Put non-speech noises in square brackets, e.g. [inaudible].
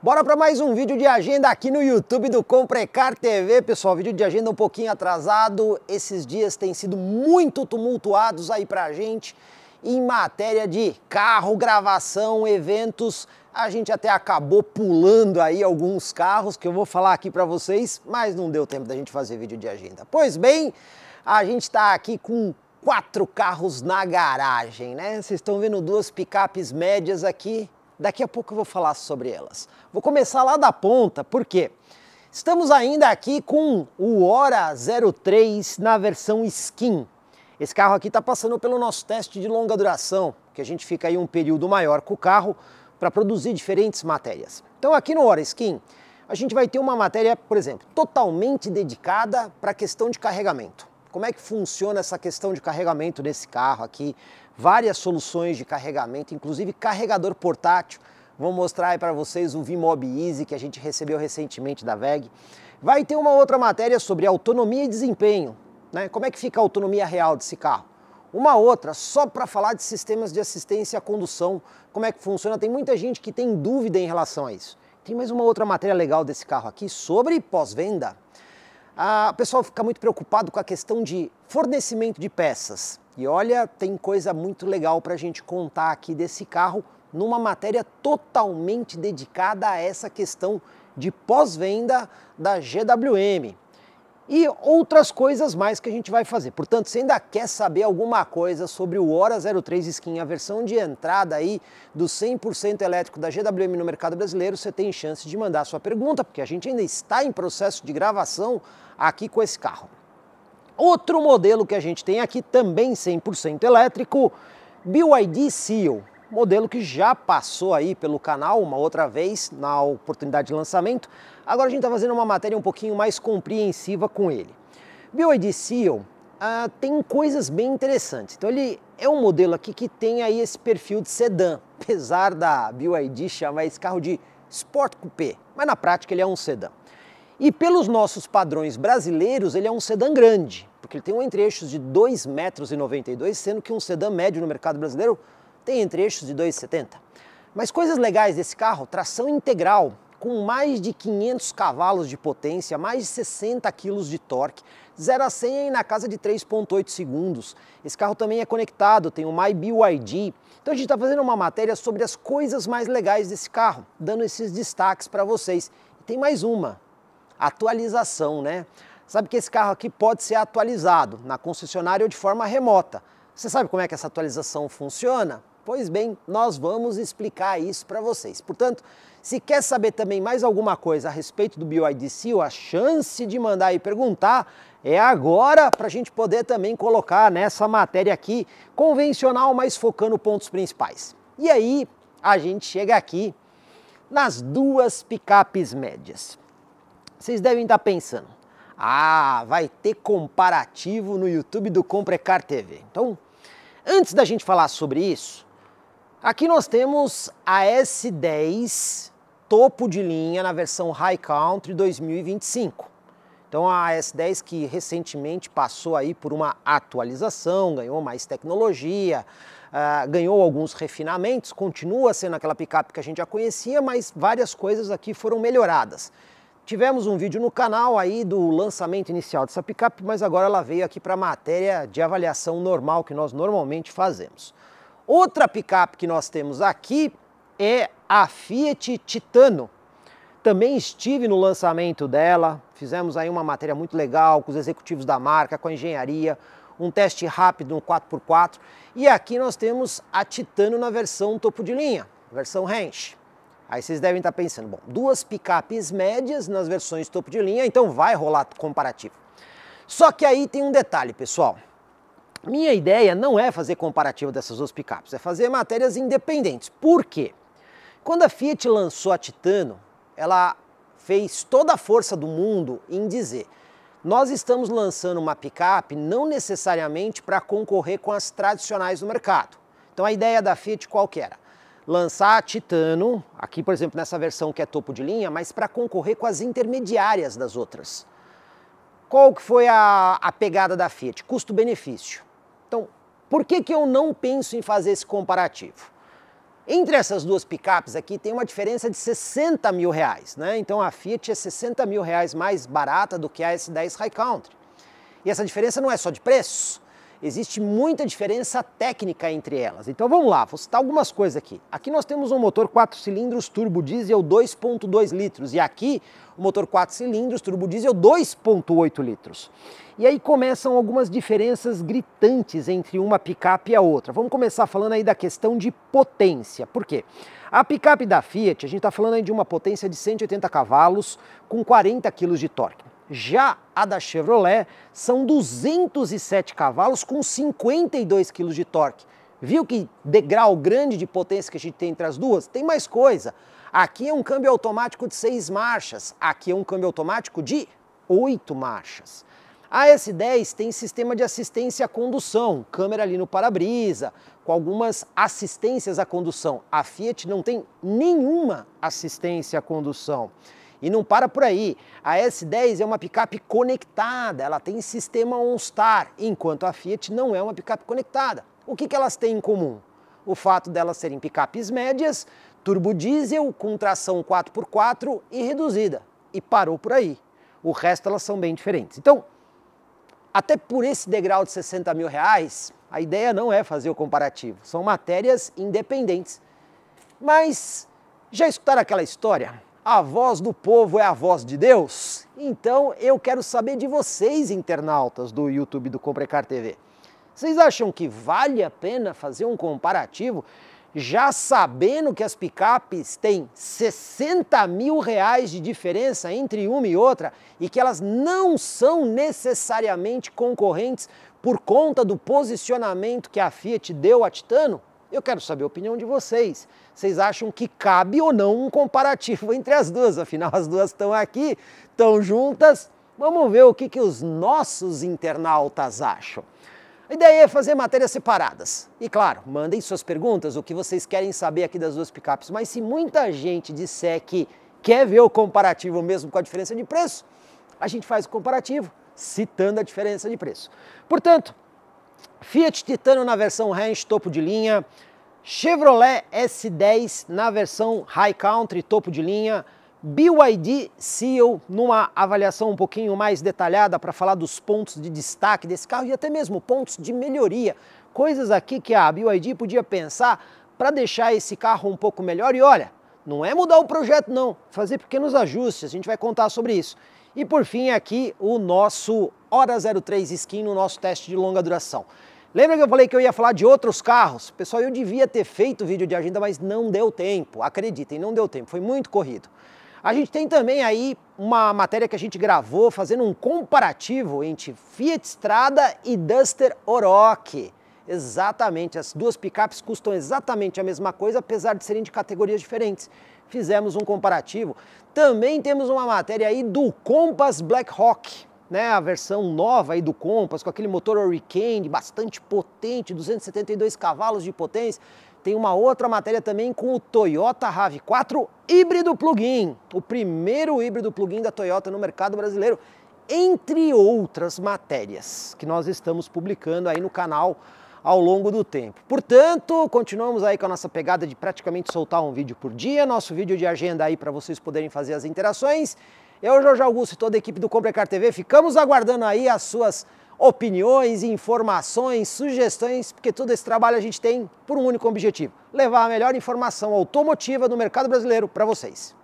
Bora para mais um vídeo de agenda aqui no YouTube do Comprecar TV, pessoal. Vídeo de agenda um pouquinho atrasado. Esses dias têm sido muito tumultuados aí para a gente em matéria de carro, gravação, eventos. A gente até acabou pulando aí alguns carros que eu vou falar aqui para vocês, mas não deu tempo da gente fazer vídeo de agenda. Pois bem, a gente está aqui com quatro carros na garagem, né? Vocês estão vendo duas picapes médias aqui Daqui a pouco eu vou falar sobre elas. Vou começar lá da ponta, porque estamos ainda aqui com o Hora 03 na versão Skin. Esse carro aqui está passando pelo nosso teste de longa duração, que a gente fica aí um período maior com o carro para produzir diferentes matérias. Então aqui no Hora Skin, a gente vai ter uma matéria, por exemplo, totalmente dedicada para a questão de carregamento. Como é que funciona essa questão de carregamento desse carro aqui várias soluções de carregamento, inclusive carregador portátil. Vou mostrar aí para vocês o Vimob Easy que a gente recebeu recentemente da VEG. Vai ter uma outra matéria sobre autonomia e desempenho, né? Como é que fica a autonomia real desse carro? Uma outra só para falar de sistemas de assistência à condução, como é que funciona? Tem muita gente que tem dúvida em relação a isso. Tem mais uma outra matéria legal desse carro aqui sobre pós-venda a, o pessoal fica muito preocupado com a questão de fornecimento de peças. E olha, tem coisa muito legal para a gente contar aqui desse carro numa matéria totalmente dedicada a essa questão de pós-venda da GWM e outras coisas mais que a gente vai fazer. Portanto, se ainda quer saber alguma coisa sobre o Hora 03 Skin, a versão de entrada aí do 100% elétrico da GWM no mercado brasileiro, você tem chance de mandar sua pergunta, porque a gente ainda está em processo de gravação aqui com esse carro. Outro modelo que a gente tem aqui, também 100% elétrico, BYD Seal modelo que já passou aí pelo canal uma outra vez na oportunidade de lançamento. Agora a gente está fazendo uma matéria um pouquinho mais compreensiva com ele. BYD Seal ah, tem coisas bem interessantes. Então ele é um modelo aqui que tem aí esse perfil de sedã, [laughs] apesar da BYD chamar esse carro de Sport Coupé, mas na prática ele é um sedã. E pelos nossos padrões brasileiros, ele é um sedã grande, porque ele tem um entre-eixos de 2,92 metros, sendo que um sedã médio no mercado brasileiro tem entre eixos de 2,70. Mas coisas legais desse carro, tração integral, com mais de 500 cavalos de potência, mais de 60 kg de torque, 0 a 100 aí na casa de 3.8 segundos. Esse carro também é conectado, tem o MyBYD. Então a gente está fazendo uma matéria sobre as coisas mais legais desse carro, dando esses destaques para vocês. E tem mais uma, atualização, né? Sabe que esse carro aqui pode ser atualizado na concessionária ou de forma remota. Você sabe como é que essa atualização funciona? Pois bem, nós vamos explicar isso para vocês. Portanto, se quer saber também mais alguma coisa a respeito do BioIDC ou a chance de mandar e perguntar, é agora para a gente poder também colocar nessa matéria aqui convencional, mas focando pontos principais. E aí a gente chega aqui nas duas picapes médias. Vocês devem estar tá pensando, ah, vai ter comparativo no YouTube do Comprecar TV. Então, antes da gente falar sobre isso, Aqui nós temos a S10 topo de linha na versão High Country 2025. Então a S10 que recentemente passou aí por uma atualização, ganhou mais tecnologia, uh, ganhou alguns refinamentos, continua sendo aquela picape que a gente já conhecia, mas várias coisas aqui foram melhoradas. Tivemos um vídeo no canal aí do lançamento inicial dessa picape, mas agora ela veio aqui para a matéria de avaliação normal que nós normalmente fazemos. Outra picape que nós temos aqui é a Fiat Titano. Também estive no lançamento dela, fizemos aí uma matéria muito legal com os executivos da marca, com a engenharia, um teste rápido no 4x4 e aqui nós temos a Titano na versão topo de linha, versão range. Aí vocês devem estar pensando, bom, duas picapes médias nas versões topo de linha, então vai rolar comparativo. Só que aí tem um detalhe, pessoal. Minha ideia não é fazer comparativo dessas duas picapes, é fazer matérias independentes. Por quê? Quando a Fiat lançou a Titano, ela fez toda a força do mundo em dizer: nós estamos lançando uma picape não necessariamente para concorrer com as tradicionais do mercado. Então a ideia da Fiat qual que era? Lançar a Titano, aqui por exemplo nessa versão que é topo de linha, mas para concorrer com as intermediárias das outras. Qual que foi a, a pegada da Fiat? Custo-benefício. Por que, que eu não penso em fazer esse comparativo? Entre essas duas picapes aqui tem uma diferença de 60 mil reais, né? Então a Fiat é 60 mil reais mais barata do que a S10 High Country. E essa diferença não é só de preço, existe muita diferença técnica entre elas. Então vamos lá, vou citar algumas coisas aqui. Aqui nós temos um motor 4 cilindros turbo diesel 2.2 litros e aqui o motor 4 cilindros turbo diesel 2.8 litros. E aí começam algumas diferenças gritantes entre uma picape e a outra. Vamos começar falando aí da questão de potência. Por quê? A picape da Fiat, a gente está falando aí de uma potência de 180 cavalos com 40 kg de torque. Já a da Chevrolet são 207 cavalos com 52 kg de torque. Viu que degrau grande de potência que a gente tem entre as duas? Tem mais coisa. Aqui é um câmbio automático de seis marchas, aqui é um câmbio automático de oito marchas. A S10 tem sistema de assistência à condução, câmera ali no para-brisa, com algumas assistências à condução. A Fiat não tem nenhuma assistência à condução. E não para por aí. A S10 é uma picape conectada, ela tem sistema OnStar, enquanto a Fiat não é uma picape conectada. O que, que elas têm em comum? O fato delas serem picapes médias, turbo diesel com tração 4x4 e reduzida. E parou por aí. O resto elas são bem diferentes. Então, até por esse degrau de 60 mil reais, a ideia não é fazer o comparativo. São matérias independentes. Mas já escutaram aquela história? a voz do povo é a voz de Deus? Então eu quero saber de vocês, internautas do YouTube do Comprecar TV. Vocês acham que vale a pena fazer um comparativo já sabendo que as picapes têm 60 mil reais de diferença entre uma e outra e que elas não são necessariamente concorrentes por conta do posicionamento que a Fiat deu a Titano? Eu quero saber a opinião de vocês. Vocês acham que cabe ou não um comparativo [laughs] entre as duas? Afinal, as duas estão aqui, estão juntas. Vamos ver o que, que os nossos internautas acham. A ideia é fazer matérias separadas. E claro, mandem suas perguntas, o que vocês querem saber aqui das duas picapes. Mas se muita gente disser que quer ver o comparativo mesmo com a diferença de preço, a gente faz o comparativo citando a diferença de preço. Portanto, Fiat Titano na versão Range topo de linha, Chevrolet S10 na versão High Country topo de linha, BYD Seal numa avaliação um pouquinho mais detalhada para falar dos pontos de destaque desse carro e até mesmo pontos de melhoria, coisas aqui que a BYD podia pensar para deixar esse carro um pouco melhor e olha, não é mudar o projeto não, fazer pequenos ajustes, a gente vai contar sobre isso. E por fim aqui o nosso Hora 03 Skin no nosso teste de longa duração. Lembra que eu falei que eu ia falar de outros carros? Pessoal, eu devia ter feito vídeo de agenda, mas não deu tempo. Acreditem, não deu tempo, foi muito corrido. A gente tem também aí uma matéria que a gente gravou fazendo um comparativo entre Fiat Strada e Duster oroque Exatamente, as duas picapes custam exatamente a mesma coisa, apesar de serem de categorias diferentes. Fizemos um comparativo. Também temos uma matéria aí do Compass Black Hawk, né, a versão nova aí do Compass, com aquele motor Hurricane bastante potente, 272 cavalos de potência. Tem uma outra matéria também com o Toyota RAV4 híbrido plug-in, o primeiro híbrido plug-in da Toyota no mercado brasileiro, entre outras matérias que nós estamos publicando aí no canal ao longo do tempo. Portanto, continuamos aí com a nossa pegada de praticamente soltar um vídeo por dia, nosso vídeo de agenda aí para vocês poderem fazer as interações. Eu, Jorge Augusto e toda a equipe do Comprecar TV, ficamos aguardando aí as suas opiniões, informações, sugestões, porque todo esse trabalho a gente tem por um único objetivo: levar a melhor informação automotiva do mercado brasileiro para vocês.